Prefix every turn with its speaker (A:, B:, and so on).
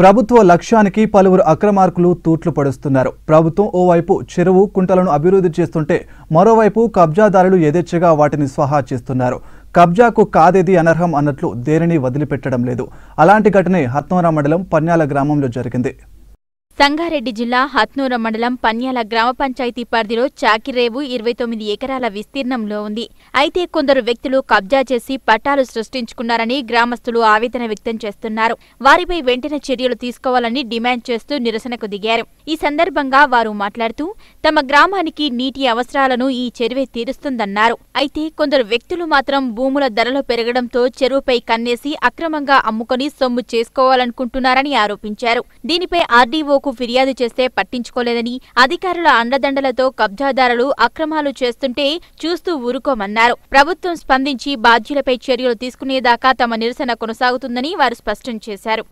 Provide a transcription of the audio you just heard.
A: ప్రభుత్వ లక్ష్యానికి పలువురు అక్రమార్కులు తూట్లు పడుస్తున్నారు ప్రభుత్వం ఓవైపు చెరువు కుంటలను అభివృద్ధి చేస్తుంటే మరోవైపు కబ్జాదారులు యథేచ్ఛగా వాటిని స్వహా చేస్తున్నారు కబ్జాకు కాదేది అనర్హం అన్నట్లు దేనిని వదిలిపెట్టడం లేదు అలాంటి ఘటనే హత్మరా మండలం పన్యాల గ్రామంలో జరిగింది
B: సంగారెడ్డి జిల్లా హత్నూర మండలం పన్యాల గ్రామ పంచాయతీ పరిధిలో చాకిరేవు ఇరవై తొమ్మిది ఎకరాల విస్తీర్ణంలో ఉంది అయితే కొందరు వ్యక్తులు కబ్జా చేసి పట్టాలు సృష్టించుకున్నారని గ్రామస్తులు ఆవేదన వ్యక్తం చేస్తున్నారు వారిపై వెంటనే చర్యలు తీసుకోవాలని డిమాండ్ చేస్తూ నిరసనకు దిగారు ఈ సందర్భంగా వారు మాట్లాడుతూ తమ గ్రామానికి నీటి అవసరాలను ఈ చెరువే తీరుస్తుందన్నారు అయితే కొందరు వ్యక్తులు మాత్రం భూముల ధరలు పెరగడంతో చెరువుపై కన్నేసి అక్రమంగా అమ్ముకొని సొమ్ము చేసుకోవాలనుకుంటున్నారని ఆరోపించారు దీనిపై ఆర్డీఓ ప్రభుకు ఫిర్యాదు చేస్తే పట్టించుకోలేదని అధికారుల అండదండలతో కబ్జాదారులు అక్రమాలు చేస్తుంటే చూస్తూ ఊరుకోమన్నారు ప్రభుత్వం స్పందించి బాధ్యులపై చర్యలు తీసుకునేదాకా తమ నిరసన కొనసాగుతుందని వారు స్పష్టం చేశారు